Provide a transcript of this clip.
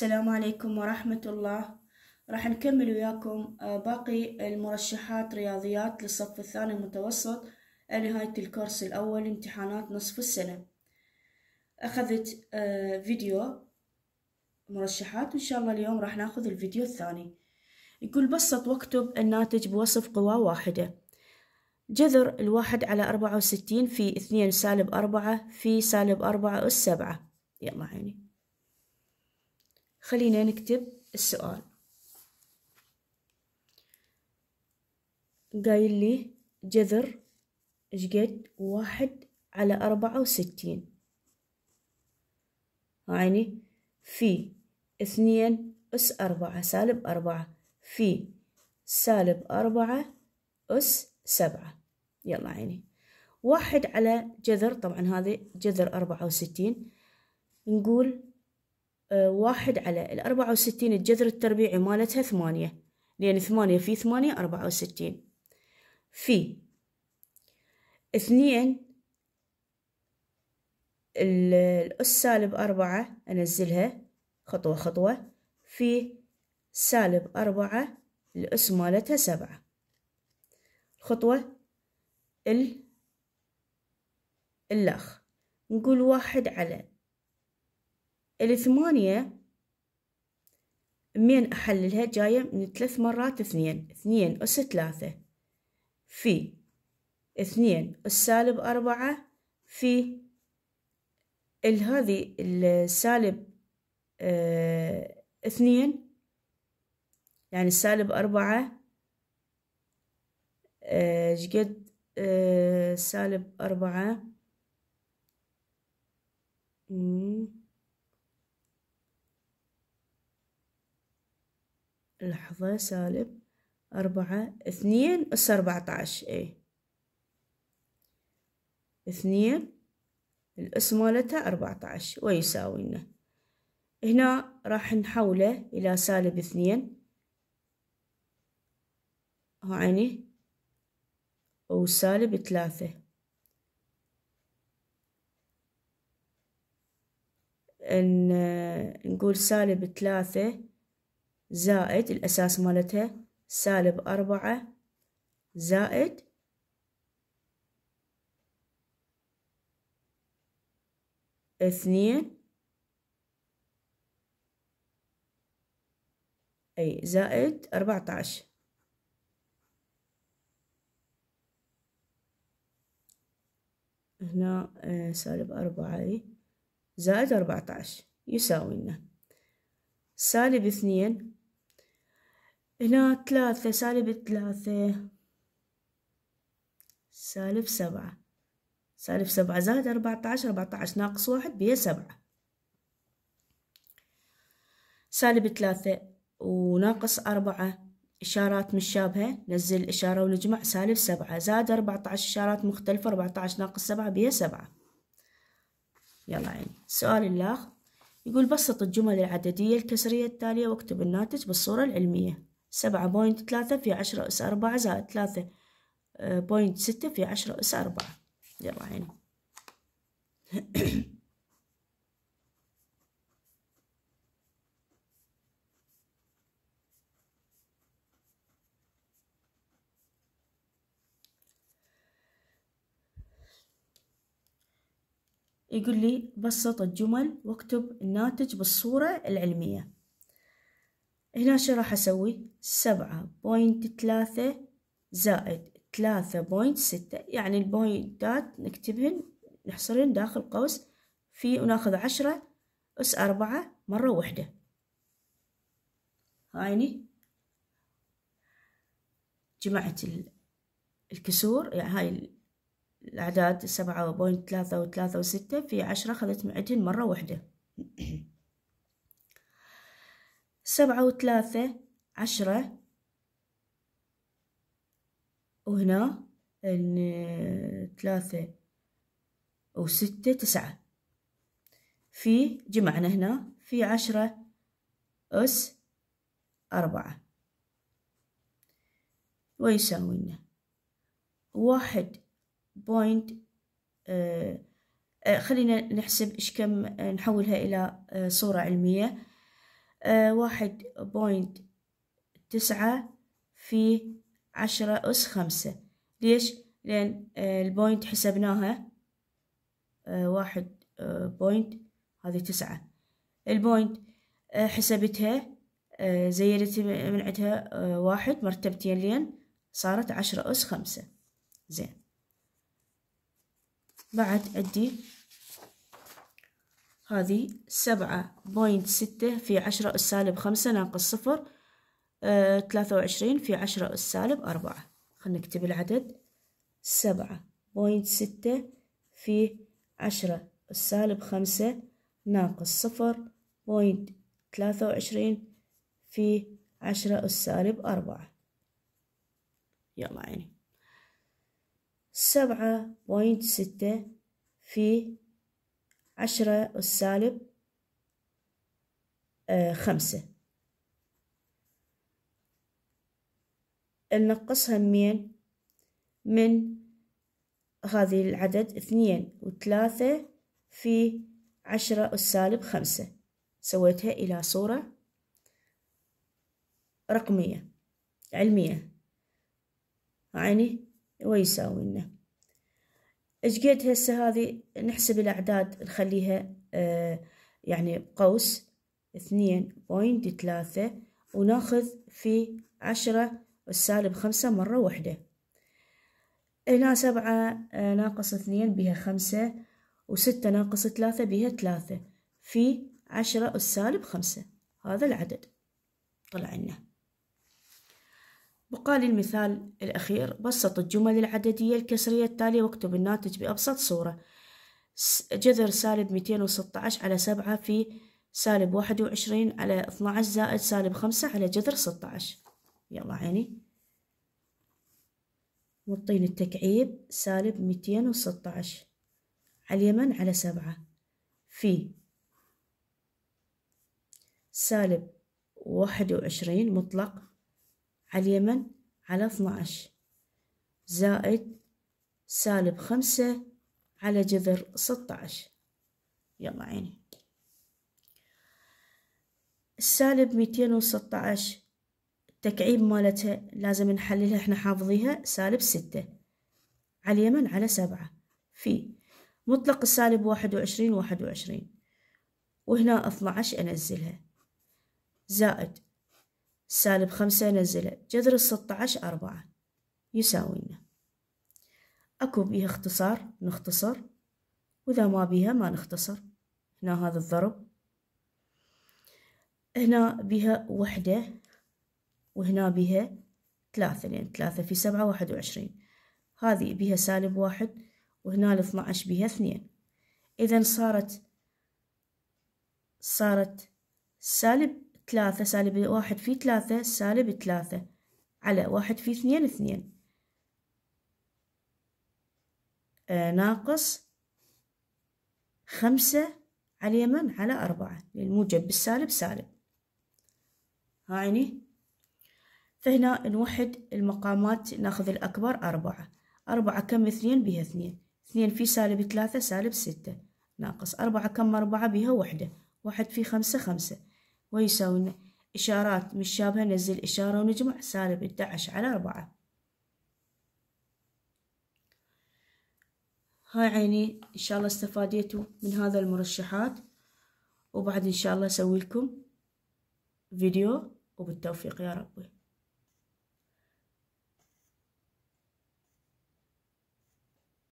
السلام عليكم ورحمة الله راح نكمل وياكم آه، باقي المرشحات رياضيات للصف الثاني المتوسط نهاية الكورس الأول امتحانات نصف السنة أخذت آه، فيديو مرشحات وإن شاء الله اليوم راح ناخذ الفيديو الثاني يقول بسط واكتب الناتج بوصف قوى واحدة جذر الواحد على أربعة وستين في اثنين سالب أربعة في سالب أربعة أس سبعة يلا عيني خلينا نكتب السؤال قايل لي جذر شقد واحد على أربعة وستين يعني في اثنين أس أربعة سالب أربعة في سالب أربعة أس سبعة يلا عيني واحد على جذر طبعا هذا جذر أربعة وستين نقول واحد على الأربعة وستين الجذر التربيعي مالتها ثمانية لأن ثمانية في ثمانية أربعة وستين في اثنين الأس سالب أربعة أنزلها خطوة خطوة في سالب أربعة الأس مالتها سبعة الخطوة ال الأخ نقول واحد على الثمانية من أحللها جاية من ثلاث مرات اثنين اثنين أس ثلاثة في اثنين أس سالب أربعة في هذه السالب اه اثنين يعني السالب أربعة آه، ايش اه قد اه سالب أربعة مم. لحظة سالب أربعة اثنين أس أربعة عشر إيه اثنين الأس مالتها أربعة عشر ويساوي لنا هنا راح نحوله إلى سالب اثنين أو وسالب ثلاثة إن نقول سالب ثلاثة زائد الأساس مالتها سالب أربعة زائد اثنين أي زائد أربعة عشر هنا آه، سالب أربعة زائد أربعة عشر يساوينا سالب اثنين هنا ثلاثة سالب ثلاثة سالب سبعة سالب سبعة زائد أربعة عشر أربعة عشر ناقص واحد بيا سبعة سالب ثلاثة وناقص أربعة إشارات مشابهة نزل الإشارة ونجمع سالب سبعة زائد أربعة عشر إشارات مختلفة أربعة عشر ناقص سبعة بيا سبعة يلا عين السؤال الآخر يقول بسط الجمل العددية الكسرية التالية واكتب الناتج بالصورة العلمية سبعة بوينت ثلاثة في عشرة أس أربعة زائد ثلاثة بوينت آه، ستة في عشرة أس أربعة يلا هنا يقول لي بسط الجمل واكتب الناتج بالصورة العلمية هنا شو راح أسوي سبعة بوينت ثلاثة زائد ثلاثة بوينت ستة يعني البوينتات نكتبهن نحصرهن داخل قوس في وناخذ عشرة أس أربعة مرة واحدة هايني جمعت الكسور يعني هاي الأعداد سبعة بوينت ثلاثة وثلاثة وستة في عشرة خذت معدهن مرة واحدة سبعة وثلاثة عشرة وهنا ثلاثة وستة تسعة في جمعنا هنا في عشرة أس أربعة ويساوينا واحد بوينت آه, آه، خلينا نحسب إيش كم آه، نحولها إلى آه، صورة علمية آه، واحد بوينت تسعة في عشرة أس خمسة ليش؟ لأن آه، البوينت حسبناها آه، واحد بوينت هذه تسعة البوينت حسبتها زيدت من عندها واحد مرتبتين لين صارت عشرة أس خمسة زين بعد عندي هذه سبعة بوينت ستة في عشرة السالب خمسة ناقص صفر آه، ثلاثة وعشرين في عشرة السالب أربعة خلنا نكتب العدد سبعة بوينت ستة في عشرة السالب خمسة ناقص صفر بوينت ثلاثة وعشرين في عشرة السالب أربعة يلا عيني سبعة بوينت ستة في عشرة السالب آه، خمسة ننقصها من من هذه العدد اثنين وثلاثة في عشرة السالب خمسة سويتها إلى صورة رقمية علمية يعني ويساوي لنا ايش قد هسه هذه نحسب الاعداد نخليها آه، يعني بقوس اثنين بوينت ثلاثة وناخذ في عشرة السالب خمسة مرة واحدة هنا سبعة آه، ناقص اثنين بها خمسة وستة ناقص ثلاثة بها ثلاثة في عشرة السالب خمسة هذا العدد طلع لنا بقالي المثال الأخير بسط الجمل العددية الكسرية التالية واكتب الناتج بأبسط صورة جذر سالب 216 على 7 في سالب 21 على 12 زائد سالب 5 على جذر 16 يلا عيني معطين التكعيب سالب 216 على اليمن على 7 في سالب 21 مطلق على اليمن على 12 زائد سالب خمسة على جذر ستة عشر يلا عيني السالب ميتين وستة عشر التكعيب مالتها لازم نحللها احنا حافظيها سالب ستة على اليمن على سبعة في مطلق السالب واحد وعشرين واحد وعشرين وهنا اثنا عشر انزلها زائد سالب خمسة نزل جذر الستعش أربعة يساوينا أكو بيها اختصار نختصر وإذا ما بيها ما نختصر هنا هذا الضرب هنا بيها وحدة وهنا بيها ثلاثة لأن يعني ثلاثة في سبعة واحد وعشرين هذه بيها سالب واحد وهنا الاثنى بيها اثنين إذا صارت صارت سالب ثلاثة سالب واحد في ثلاثة سالب ثلاثة على واحد في اثنين اثنين آه ناقص خمسة على اليمن على أربعة موجب بالسالب سالب هايني فهنا نوحد المقامات ناخذ الأكبر أربعة أربعة كم اثنين بها اثنين اثنين في سالب ثلاثة سالب ستة ناقص أربعة كم أربعة بها وحدة واحد في خمسة خمسة ويساوي إشارات مش شابهة نزل إشارة ونجمع سالب 11 على 4 هاي عيني إن شاء الله استفاديتوا من هذا المرشحات وبعد إن شاء الله أسوي لكم فيديو وبالتوفيق يا ربي